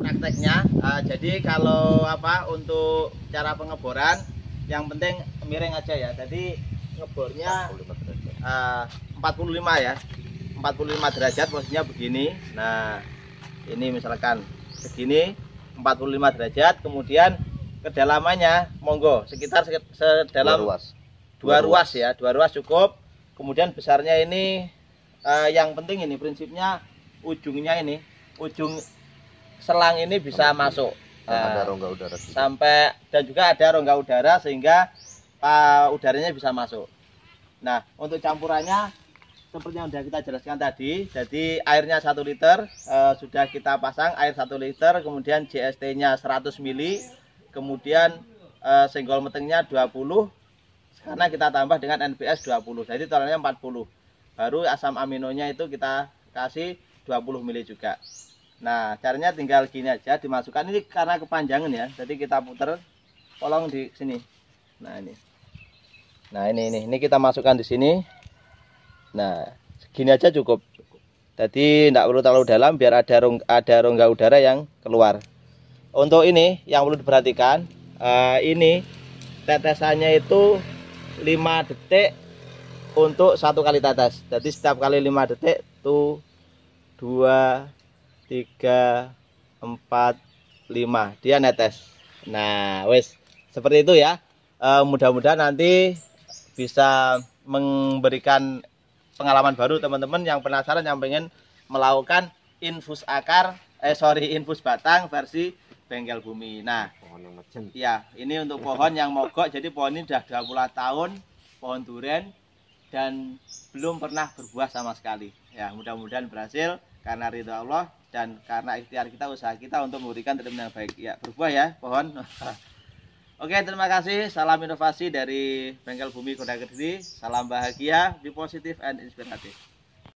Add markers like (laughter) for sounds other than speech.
prakteknya uh, jadi kalau apa untuk cara pengeboran yang penting miring aja ya jadi ngebornya 45 uh, 45 ya 45 derajat posisinya begini nah ini misalkan segini 45 derajat kemudian kedalamannya monggo sekitar sedalam dua ruas dua, ruas ya dua ruas cukup kemudian besarnya ini uh, yang penting ini prinsipnya ujungnya ini ujung selang ini bisa Oke. masuk. Nah, ada eh, rongga udara. Juga. Sampai dan juga ada rongga udara sehingga uh, udaranya bisa masuk. Nah, untuk campurannya seperti yang sudah kita jelaskan tadi, jadi airnya satu liter uh, sudah kita pasang air satu liter, kemudian JST-nya 100 mili, kemudian uh, senggol metengnya 20, karena kita tambah dengan NPS 20, jadi totalnya 40. Baru asam aminonya itu kita kasih 20 mili juga. Nah, caranya tinggal gini aja dimasukkan ini karena kepanjangan ya. Jadi kita putar kolong di sini. Nah, ini. Nah, ini ini ini kita masukkan di sini. Nah, segini aja cukup. Jadi tidak perlu terlalu dalam biar ada rong, ada rongga udara yang keluar. Untuk ini yang perlu diperhatikan uh, ini tetesannya itu 5 detik untuk satu kali tetes. Jadi setiap kali 5 detik tuh 2 tiga empat lima dia netes nah wes seperti itu ya e, mudah-mudahan nanti bisa memberikan pengalaman baru teman-teman yang penasaran yang pengen melakukan infus akar eh sorry infus batang versi bengkel bumi nah pohon yang ya ini untuk pohon yang mogok jadi pohon ini sudah 20 tahun pohon durian dan belum pernah berbuah sama sekali ya mudah-mudahan berhasil karena ridho Allah dan karena ikhtiar kita usaha kita untuk memberikan treatment yang baik ya berbuah ya pohon (laughs) oke terima kasih salam inovasi dari bengkel bumi kota kediri salam bahagia be positive and inspiratif